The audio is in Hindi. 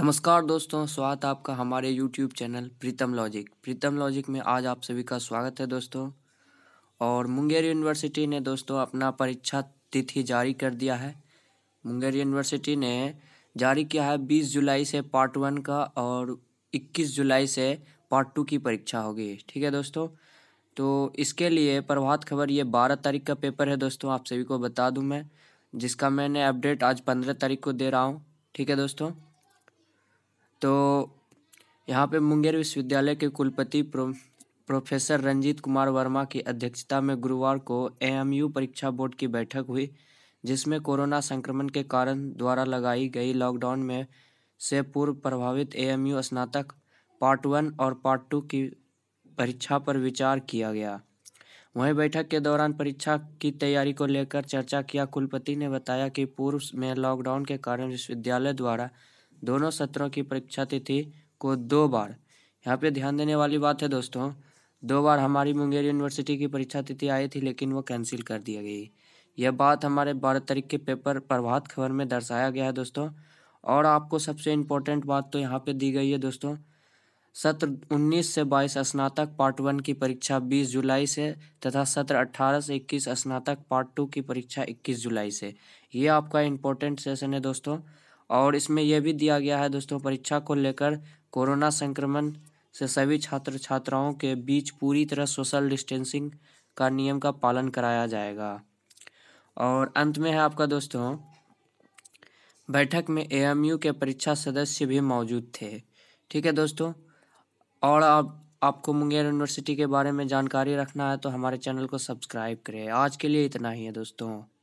नमस्कार दोस्तों स्वागत आपका हमारे YouTube channel Pritam logic Pritam logic में आज आप सभी का स्वागत है दोस्तों और मुंगेर यूनिवर्सिटी ने दोस्तों अपना परीक्षा तिथि जारी कर दिया है मुंगेर यूनिवर्सिटी ने जारी किया है 20 जुलाई से पार्ट वन का और 21 जुलाई से पार्ट टू की परीक्षा होगी ठीक है दोस्तों तो इसके लिए प्रभात खबर ये बारह तारीख का पेपर है दोस्तों आप सभी को बता दूँ मैं जिसका मैंने अपडेट आज पंद्रह तारीख को दे रहा हूँ ठीक है दोस्तों तो यहाँ पे मुंगेर विश्वविद्यालय के कुलपति प्रो प्रोफेसर रंजीत कुमार वर्मा की अध्यक्षता में गुरुवार को एएमयू परीक्षा बोर्ड की बैठक हुई जिसमें कोरोना संक्रमण के कारण द्वारा लगाई गई लॉकडाउन में से पूर्व प्रभावित एएमयू स्नातक पार्ट वन और पार्ट टू की परीक्षा पर विचार किया गया वहीं बैठक के दौरान परीक्षा की तैयारी को लेकर चर्चा किया कुलपति ने बताया कि पूर्व में लॉकडाउन के कारण विश्वविद्यालय द्वारा दोनों सत्रों की परीक्षा तिथि को दो बार यहाँ पे ध्यान देने वाली बात है दोस्तों दो बार हमारी मुंगेर यूनिवर्सिटी की परीक्षा तिथि आई थी लेकिन वो कैंसिल कर दिया गई यह बात हमारे बारह तारीख के पेपर प्रभात खबर में दर्शाया गया है दोस्तों और आपको सबसे इम्पोर्टेंट बात तो यहाँ पे दी गई है दोस्तों सत्र 19 से 22 स्नातक पार्ट वन की परीक्षा 20 जुलाई से तथा सत्र 18 से 21 स्नातक पार्ट टू की परीक्षा 21 जुलाई से ये आपका इम्पोर्टेंट सेशन है दोस्तों और इसमें यह भी दिया गया है दोस्तों परीक्षा को लेकर कोरोना संक्रमण से सभी छात्र छात्राओं के बीच पूरी तरह सोशल डिस्टेंसिंग का नियम का पालन कराया जाएगा और अंत में है आपका दोस्तों बैठक में एएमयू के परीक्षा सदस्य भी मौजूद थे ठीक है दोस्तों और आप आपको मुंगेर यूनिवर्सिटी के बारे में जानकारी रखना है तो हमारे चैनल को सब्सक्राइब करें आज के लिए इतना ही है दोस्तों